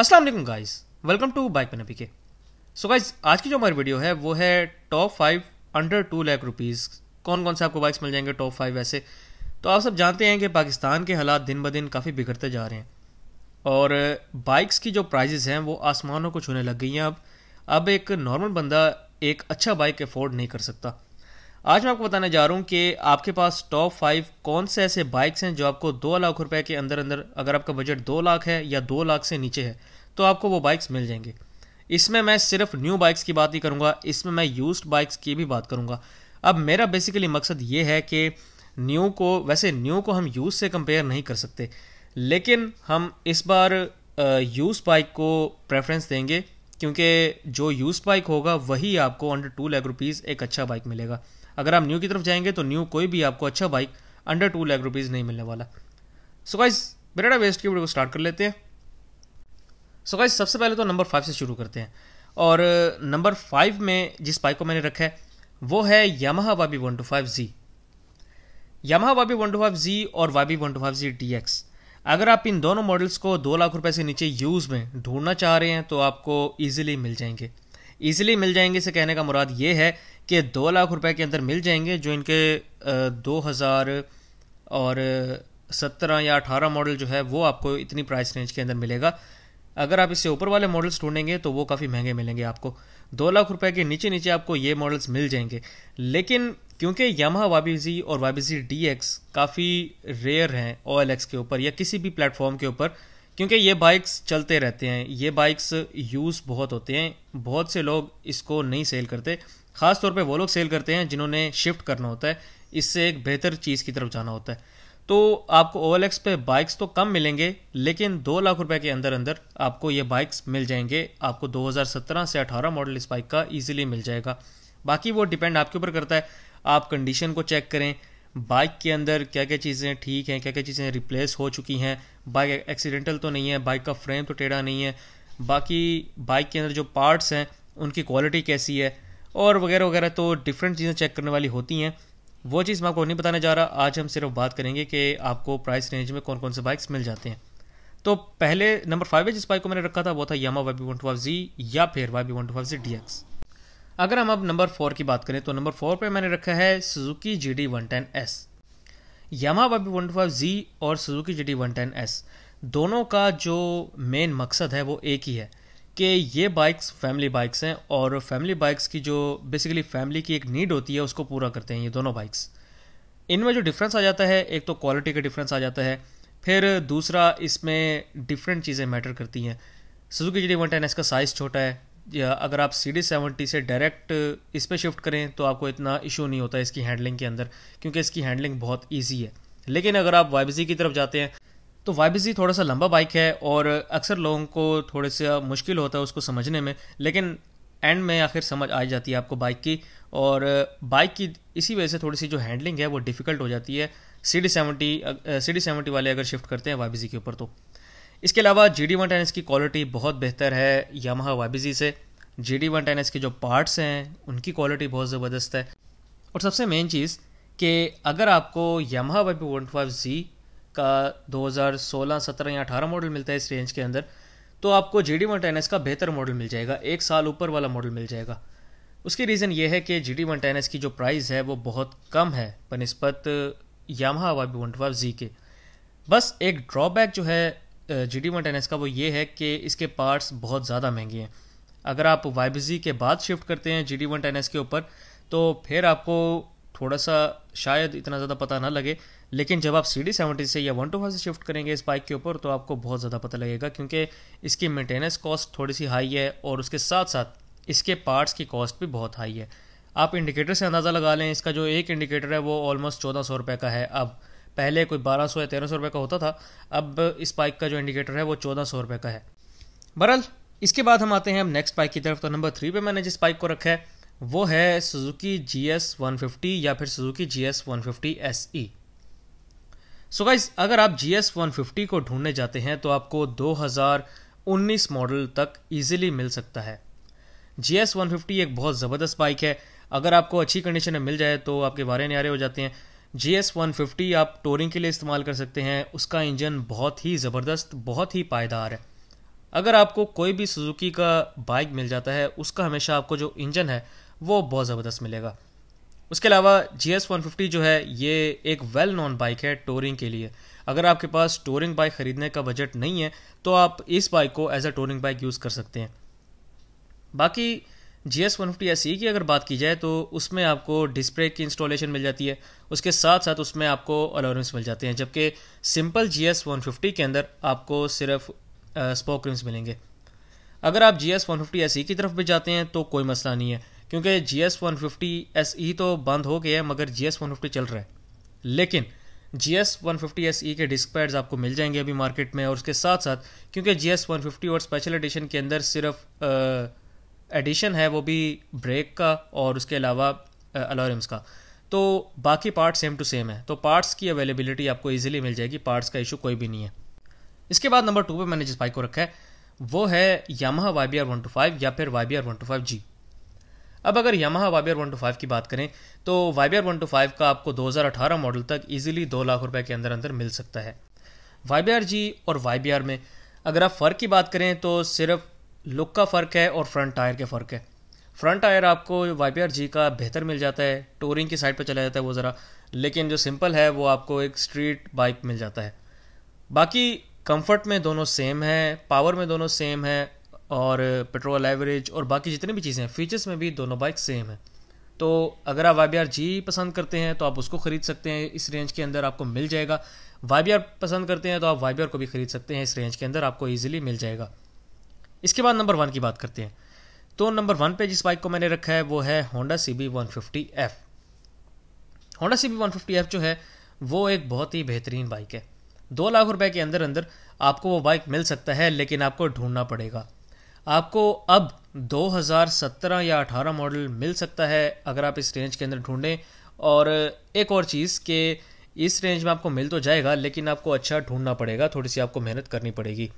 Aslam guys welcome to bike पे के so guys आज की जो हमारी वीडियो है वो है top five under two lakh rupees कौन कौन से आपको बाइक्स मिल जाएंगे टॉप फाइव ऐसे तो आप सब जानते हैं कि पाकिस्तान के हालात दिन ब दिन काफ़ी बिगड़ते जा रहे हैं और बाइक्स की जो प्राइजेज़ हैं वो आसमानों को छूने लग गई हैं अब अब एक नॉर्मल बंदा एक अच्छा बाइक अफोर्ड नहीं कर सकता आज मैं आपको बताने जा रहा हूँ कि आपके पास टॉप फाइव कौन से ऐसे बाइक्स हैं जो आपको दो लाख रुपए के अंदर अंदर अगर आपका बजट दो लाख है या दो लाख से नीचे है तो आपको वो बाइक्स मिल जाएंगे इसमें मैं सिर्फ न्यू बाइक्स की बात ही करूँगा इसमें मैं यूज बाइक्स की भी बात करूँगा अब मेरा बेसिकली मकसद ये है कि न्यू को वैसे न्यू को हम यूज से कंपेयर नहीं कर सकते लेकिन हम इस बार यूज बाइक को प्रेफरेंस देंगे क्योंकि जो यूज़ बाइक होगा वही आपको अंडर टू लैख रुपीज़ एक अच्छा बाइक मिलेगा अगर आप न्यू की तरफ जाएंगे तो न्यू कोई भी आपको अच्छा bike under two lakh rupees नहीं मिलने वाला सो गाइज बेटा वेस्ट की वीडियो को स्टार्ट कर लेते हैं सो गाइज सबसे पहले तो नंबर फाइव से शुरू करते हैं और नंबर फाइव में जिस बाइक को मैंने रखा है वो है Yamaha Y B one two five G Yamaha Y B one two five G और Y B one two five G D X अगर आप इन दोनों मॉडल्स को दो लाख रुपए से नीचे यूज़ में ढूंढना चाह रहे हैं तो आपको ईजिली मिल जाएंगे ईजिली मिल जाएंगे से कहने का मुराद ये है कि दो लाख रुपए के अंदर मिल जाएंगे जो इनके दो हज़ार और सत्रह या अठारह मॉडल जो है वो आपको इतनी प्राइस रेंज के अंदर मिलेगा अगर आप इससे ऊपर वाले मॉडल्स ढूंढेंगे तो वो काफ़ी महंगे मिलेंगे आपको दो लाख रुपए के नीचे नीचे आपको ये मॉडल्स मिल जाएंगे लेकिन क्योंकि यामा वाबीजी और वाबीजी डी एक्स काफ़ी रेयर हैं ओ एल एक्स के ऊपर या किसी भी प्लेटफॉर्म के ऊपर क्योंकि ये बाइक्स चलते रहते हैं ये बाइक्स यूज़ बहुत होते हैं बहुत से लोग इसको नहीं सेल करते खासतौर पर वो लोग सेल करते हैं जिन्होंने शिफ्ट करना होता है इससे एक बेहतर चीज़ की तरफ जाना होता है तो आपको ओवल एक्स पे बाइक्स तो कम मिलेंगे लेकिन दो लाख रुपए के अंदर अंदर आपको ये बाइक्स मिल जाएंगे आपको 2017 से 18 मॉडल इस बाइक का इजीली मिल जाएगा बाकी वो डिपेंड आपके ऊपर करता है आप कंडीशन को चेक करें बाइक के अंदर क्या क्या चीज़ें ठीक हैं क्या क्या चीज़ें रिप्लेस हो चुकी हैं बाइक एक्सीडेंटल तो नहीं है बाइक का फ्रेम तो टेढ़ा नहीं है बाकी बाइक के अंदर जो पार्ट्स हैं उनकी क्वालिटी कैसी है और वगैरह वगैरह तो डिफरेंट चीज़ें चेक करने वाली होती हैं वो चीज़ मैं आपको नहीं बताने जा रहा आज हम सिर्फ बात करेंगे कि आपको प्राइस रेंज में कौन कौन से बाइक्स मिल जाते हैं तो पहले नंबर फाइव है जिस बाइक को मैंने रखा था वो था Yamaha Y B one two G या फिर Y B one two G D X अगर हम अब नंबर फोर की बात करें तो नंबर फोर पर मैंने रखा है Suzuki G D one ten S Yamaha Y B one two G और Suzuki G D one ten S दोनों का जो मेन मकसद है वो एक ही है कि ये बाइक्स फैमिली बाइक्स हैं और फैमिली बाइक्स की जो बेसिकली फैमिली की एक नीड होती है उसको पूरा करते हैं ये दोनों बाइक्स इनमें जो डिफरेंस आ जाता है एक तो क्वालिटी का डिफरेंस आ जाता है फिर दूसरा इसमें डिफरेंट चीज़ें मैटर करती हैं Suzuki G D one ten का साइज़ छोटा है या अगर आप सी डी सेवेंटी से डायरेक्ट इस पर शिफ्ट करें तो आपको इतना इशू नहीं होता इसकी हैंडलिंग के अंदर क्योंकि इसकी हैंडलिंग बहुत ईजी है लेकिन अगर आप वाई की तरफ जाते हैं तो वाई बी थोड़ा सा लंबा बाइक है और अक्सर लोगों को थोड़े से मुश्किल होता है उसको समझने में लेकिन एंड में आखिर समझ आ जाती है आपको बाइक की और बाइक की इसी वजह से थोड़ी सी जो हैंडलिंग है वो डिफ़िकल्ट हो जाती है C D seventy C D seventy वाले अगर शिफ्ट करते हैं वाई के ऊपर तो इसके अलावा जी डी वन टेन की क्वालिटी बहुत बेहतर है यामहा वाई से जी डी वन टेन के जो पार्ट्स हैं उनकी क्वालिटी बहुत ज़बरदस्त है और सबसे मेन चीज़ कि अगर आपको Yamaha Y P one five G का 2016 17 या 18 मॉडल मिलता है इस रेंज के अंदर तो आपको G D one ten S का बेहतर मॉडल मिल जाएगा एक साल ऊपर वाला मॉडल मिल जाएगा उसकी रीज़न ये है कि G D one ten S की जो प्राइस है वो बहुत कम है बनस्पत Yamaha Y one twelve G के बस एक ड्रॉबैक जो है G D one ten S का वो ये है कि इसके पार्ट्स बहुत ज़्यादा महंगे हैं अगर आप वाई जी के बाद शिफ्ट करते हैं G D one ten S के ऊपर तो फिर आपको थोड़ा सा शायद इतना ज़्यादा पता ना लगे लेकिन जब आप सी डी सेवेंटी से या वन टू फाइव से शिफ्ट करेंगे इस बाइक के ऊपर तो आपको बहुत ज़्यादा पता लगेगा क्योंकि इसकी मेंटेनेंस कॉस्ट थोड़ी सी हाई है और उसके साथ साथ इसके पार्ट्स की कॉस्ट भी बहुत हाई है आप इंडिकेटर से अंदाज़ा लगा लें इसका जो एक इंडिकेटर है वो ऑलमोस्ट चौदह सौ रुपये का है अब पहले कोई बारह सौ या तेरह सौ रुपये का होता था अब इस बाइक का जो इंडिकेटर है वो चौदह सौ रुपये का है बहरहाल इसके बाद हम आते हैं अब नेक्स्ट बाइक की तरफ तो नंबर थ्री पे मैंने जिस बाइक को रखा है वो है Suzuki G S one fifty या फिर Suzuki G S one fifty S E so guys अगर आप जी एस वन फिफ्टी को ढूंढने जाते हैं तो आपको दो उन्नीस मॉडल तक ईजिली मिल सकता है जी एस वन फिफ्टी एक बहुत ज़बरदस्त बाइक है अगर आपको अच्छी कंडीशन में मिल जाए तो आपके बारे नारे हो जाते हैं जी एस वन फिफ्टी आप टोरिंग के लिए इस्तेमाल कर सकते हैं उसका इंजन बहुत ही ज़बरदस्त बहुत ही पायदार है अगर आपको कोई भी सुजुकी का बाइक मिल जाता है उसका हमेशा आपको जो इंजन है वो बहुत ज़बरदस्त मिलेगा उसके अलावा जी एस वन फिफ्टी जो है ये एक वेल नॉन बाइक है टोरिंग के लिए अगर आपके पास टोरिंग बाइक ख़रीदने का बजट नहीं है तो आप इस बाइक को as a touring bike use कर सकते हैं बाकी G S one fifty S की अगर बात की जाए तो उसमें आपको डिस्प्ले की इंस्टॉलेशन मिल जाती है उसके साथ साथ उसमें आपको अलार्म्स मिल जाते हैं जबकि simple G S one fifty के अंदर आपको सिर्फ स्पोक रिम्स मिलेंगे अगर आप G S one fifty S की तरफ भी जाते हैं तो कोई मसला नहीं है क्योंकि G S one fifty S E तो बंद हो गया है मगर जी एस वन फिफ्टी चल रहा है लेकिन G S one fifty S E के डिस्क पैड्स आपको मिल जाएंगे अभी मार्केट में और उसके साथ साथ क्योंकि जी एस वन फिफ्टी और स्पेशल एडिशन के अंदर सिर्फ एडिशन है वो भी ब्रेक का और उसके अलावा अलॉरम्स का तो बाकी पार्ट सेम टू सेम है तो पार्ट्स की अवेलेबिलिटी आपको ईजिली मिल जाएगी पार्ट्स का इशू कोई भी नहीं है इसके बाद नंबर टू पर मैंने जिस बाइक को रखा है वो है Yamaha Y B R one two five या फिर Y B R one two five G अब अगर यमा वाई वन टू फाइव की बात करें तो वाई वन टू फाइव का आपको 2018 मॉडल तक इजीली दो लाख रुपए के अंदर अंदर मिल सकता है वाई जी और वाई में अगर आप फ़र्क की बात करें तो सिर्फ लुक का फ़र्क है और फ्रंट टायर के फ़र्क है फ्रंट टायर आपको वाई जी का बेहतर मिल जाता है टूरिंग की साइड पर चला जाता है वो ज़रा लेकिन जो सिंपल है वो आपको एक स्ट्रीट बाइक मिल जाता है बाकी कंफर्ट में दोनों सेम है पावर में दोनों सेम है और पेट्रोल एवरेज और बाकी जितने भी चीज़ें हैं फीचर्स में भी दोनों बाइक सेम है तो अगर आप वाई जी पसंद करते हैं तो आप उसको ख़रीद सकते हैं इस रेंज के अंदर आपको मिल जाएगा वाई पसंद करते हैं तो आप वाई को भी ख़रीद सकते हैं इस रेंज के अंदर आपको ईजिली मिल जाएगा इसके बाद नंबर वन की बात करते हैं तो नंबर वन पे जिस बाइक को मैंने रखा है वो है Honda C B one fifty F Honda C B one fifty F जो है वो एक बहुत ही बेहतरीन बाइक है दो लाख रुपए के अंदर अंदर आपको वो बाइक मिल सकता है लेकिन आपको ढूंढना पड़ेगा आपको अब 2017 या 18 मॉडल मिल सकता है अगर आप इस रेंज के अंदर ढूंढें और एक और चीज़ कि इस रेंज में आपको मिल तो जाएगा लेकिन आपको अच्छा ढूंढना पड़ेगा थोड़ी सी आपको मेहनत करनी पड़ेगी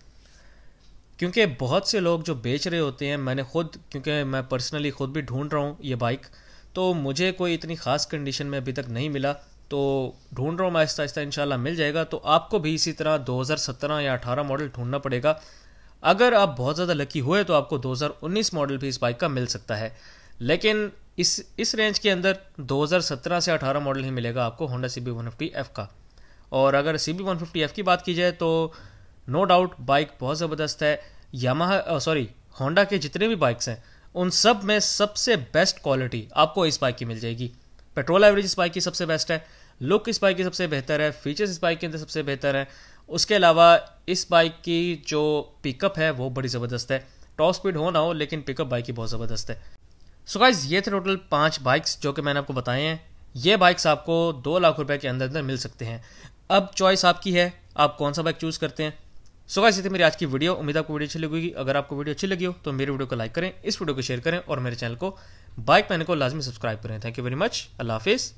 क्योंकि बहुत से लोग जो बेच रहे होते हैं मैंने खुद क्योंकि मैं पर्सनली खुद भी ढूंढ रहा हूँ ये बाइक तो मुझे कोई इतनी ख़ास कंडीशन में अभी तक नहीं मिला तो ढूंढ रहा हूँ मैं आहिस्ता आहिस्ता इन मिल जाएगा तो आपको भी इसी तरह 2017 या 18 मॉडल ढूंढना पड़ेगा अगर आप बहुत ज़्यादा लकी हुए तो आपको 2019 मॉडल भी इस बाइक का मिल सकता है लेकिन इस इस रेंज के अंदर 2017 से 18 मॉडल ही मिलेगा आपको होंडा सी बी वन का और अगर सी बी वन की बात की जाए तो नो डाउट बाइक बहुत ज़बरदस्त है यामा सॉरी होंडा के जितने भी बाइक्स हैं उन सब में सबसे बेस्ट क्वालिटी आपको इस बाइक की मिल जाएगी पेट्रोल एवरेज इस बाइक की सबसे बेस्ट है लुक इस बाइक की सबसे बेहतर है फीचर्स इस बाइक के अंदर सबसे बेहतर है उसके अलावा इस बाइक की जो पिकअप है वो बड़ी ज़बरदस्त है टॉप स्पीड हो ना हो लेकिन पिकअप बाइक ही बहुत ज़बरदस्त है सो गाइज ये थे टोटल पाँच बाइक्स जो कि मैंने आपको बताए हैं ये बाइक्स आपको दो लाख रुपए के अंदर अंदर मिल सकते हैं अब चॉइस आपकी है आप कौन सा बाइक चूज़ करते हैं सो गाइज ये थी मेरी आज की वीडियो उम्मीद आपको वीडियो अच्छी लगेगी अगर आपको वीडियो अच्छी लगी हो तो मेरी वीडियो को लाइक करें इस वीडियो को शेयर करें और मेरे चैनल को बाइक मैन को लाजमी सब्सक्राइब करें थैंक यू वेरी मच अल्लाह हाफिज़